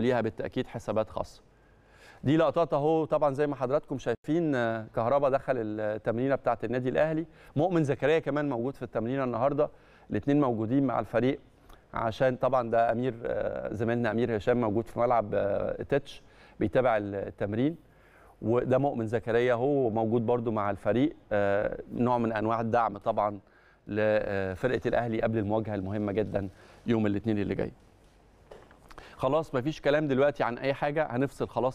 وليها بالتاكيد حسابات خاصه دي لقطات اهو طبعا زي ما حضراتكم شايفين آه، كهربا دخل التمرينه بتاعه النادي الاهلي مؤمن زكريا كمان موجود في التمرينه النهارده الاثنين موجودين مع الفريق عشان طبعا ده امير آه، زميلنا امير هشام موجود في ملعب آه، تتش بيتابع التمرين وده مؤمن زكريا هو موجود برده مع الفريق نوع من انواع الدعم طبعا لفرقه الاهلي قبل المواجهه المهمه جدا يوم الاثنين اللي جاي خلاص مفيش كلام دلوقتي عن اي حاجه هنفصل خلاص